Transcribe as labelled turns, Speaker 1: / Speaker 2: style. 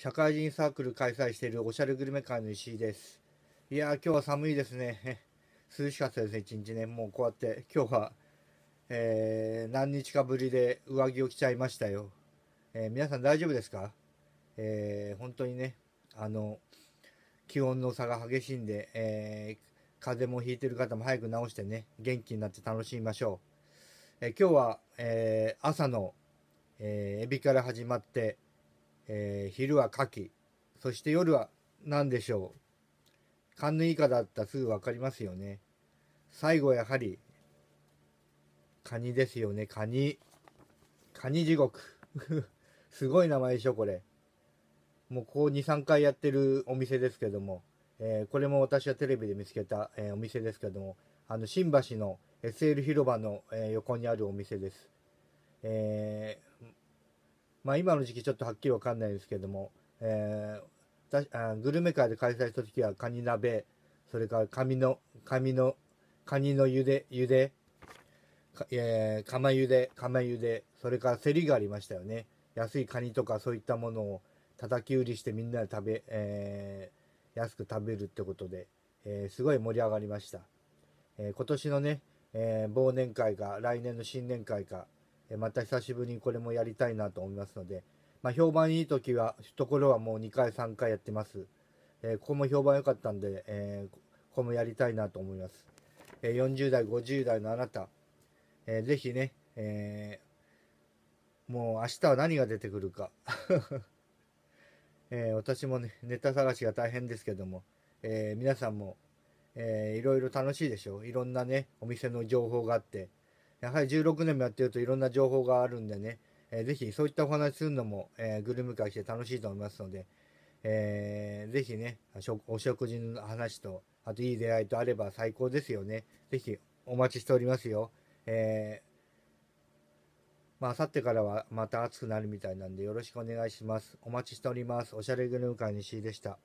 Speaker 1: 社会人サークル開催しているおしゃれグルメ会の石井です。いやー、今日は寒いですね。涼しかったですね、一日ね。もうこうやって、今日は、えー、何日かぶりで上着を着ちゃいましたよ。えー、皆さん大丈夫ですかえー、本当にね、あの、気温の差が激しいんで、えー、風邪もひいてる方も早く治してね、元気になって楽しみましょう。え今日は、え朝の、えエビから始まって、えー、昼は牡蠣、そして夜は何でしょう。カンヌイカだったらすぐ分かりますよね。最後やはり、カニですよね、カニ。カニ地獄。すごい名前でしょ、これ。もうここ2、3回やってるお店ですけども、えー、これも私はテレビで見つけた、えー、お店ですけども、あの、新橋の SL 広場の、えー、横にあるお店です。えー、まあ、今の時期ちょっとはっきりわかんないですけども、えー、あグルメ会で開催した時はカニ鍋、それからカニの、カニの、カニの茹で、茹で、えー、釜茹で、釜茹で、それから競りがありましたよね。安いカニとかそういったものを叩き売りしてみんなで食べ、えー、安く食べるってことで、えー、すごい盛り上がりました。えー、今年のね、えー、忘年会か来年の新年会か、また久しぶりにこれもやりたいなと思いますので、まあ、評判いい時は、ところはもう2回、3回やってます。えー、ここも評判良かったんで、えー、ここもやりたいなと思います。えー、40代、50代のあなた、えー、ぜひね、えー、もう明日は何が出てくるか。えー、私もね、ネタ探しが大変ですけども、えー、皆さんも、えー、いろいろ楽しいでしょ。う。いろんなね、お店の情報があって、やはり16年もやってるといろんな情報があるんでね、えー、ぜひそういったお話するのも、えー、グルメ会して楽しいと思いますので、えー、ぜひね、お食事の話と、あといい出会いとあれば最高ですよね。ぜひお待ちしておりますよ。えー、まあ、あさってからはまた暑くなるみたいなんでよろしくお願いします。お待ちしております。おしゃれグルメ会西井でした。